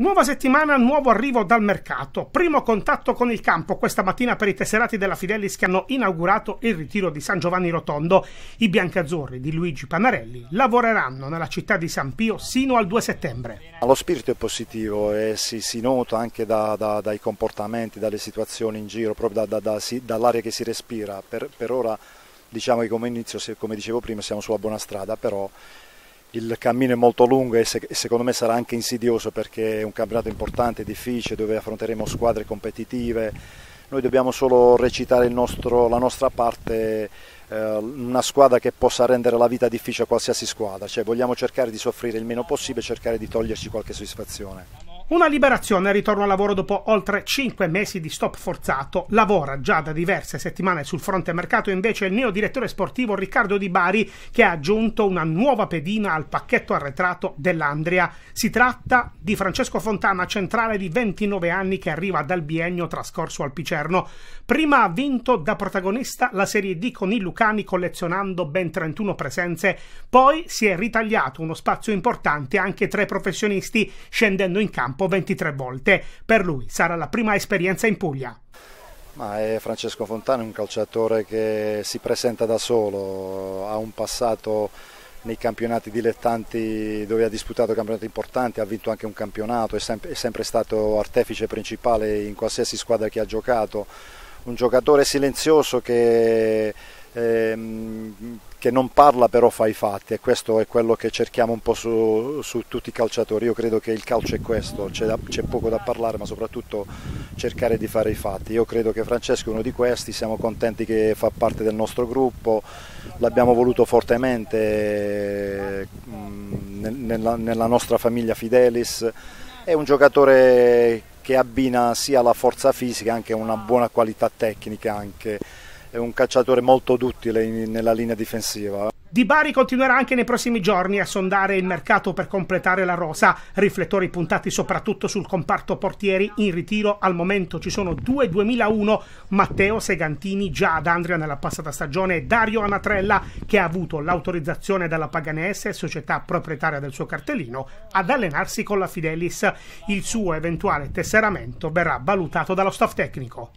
Nuova settimana, nuovo arrivo dal mercato. Primo contatto con il campo questa mattina per i tesserati della Fidelis che hanno inaugurato il ritiro di San Giovanni Rotondo. I biancazzurri di Luigi Panarelli lavoreranno nella città di San Pio sino al 2 settembre. Lo spirito è positivo e si, si nota anche da, da, dai comportamenti, dalle situazioni in giro, proprio da, si, dall'aria che si respira. Per, per ora diciamo che come inizio, come dicevo prima, siamo sulla buona strada, però il cammino è molto lungo e, secondo me sarà anche insidioso perché è un campionato importante, difficile, dove affronteremo squadre competitive. Noi dobbiamo solo recitare nostro, la nostra parte, eh, una squadra che possa rendere la vita difficile a qualsiasi squadra. Cioè, vogliamo cercare di soffrire il meno possibile, e cercare di toglierci qualche soddisfazione. Una liberazione, ritorno al lavoro dopo oltre 5 mesi di stop forzato. Lavora già da diverse settimane sul fronte mercato invece il neo direttore sportivo Riccardo Di Bari che ha aggiunto una nuova pedina al pacchetto arretrato dell'Andria. Si tratta di Francesco Fontana, centrale di 29 anni che arriva dal biennio trascorso al Picerno. Prima ha vinto da protagonista la Serie D con i Lucani collezionando ben 31 presenze, poi si è ritagliato uno spazio importante anche tra i professionisti scendendo in campo campo 23 volte. Per lui sarà la prima esperienza in Puglia. Ma è Francesco Fontana, un calciatore che si presenta da solo, ha un passato nei campionati dilettanti dove ha disputato campionati importanti, ha vinto anche un campionato, è, sem è sempre stato artefice principale in qualsiasi squadra che ha giocato, un giocatore silenzioso che ehm, che non parla però fa i fatti e questo è quello che cerchiamo un po' su, su tutti i calciatori. Io credo che il calcio è questo, c'è, da, c'è, poco da parlare ma soprattutto cercare di fare i fatti. Io credo che Francesco è uno di questi, siamo contenti che fa parte del nostro gruppo, l'abbiamo voluto fortemente mm, nella, nella nostra famiglia Fidelis, è un giocatore che abbina sia la forza fisica anche una buona qualità tecnica. Anche è un calciatore molto duttile in, nella linea difensiva. Di Bari continuerà anche nei prossimi giorni a sondare il mercato per completare la rosa, riflettori puntati soprattutto sul comparto portieri in ritiro, al momento ci sono due 2001, Matteo Segantini già ad Andria nella passata stagione e Dario Anatrella che ha avuto l'autorizzazione dalla Paganese, società proprietaria del suo cartellino, ad allenarsi con la Fidelis. Il suo eventuale tesseramento verrà valutato dallo staff tecnico.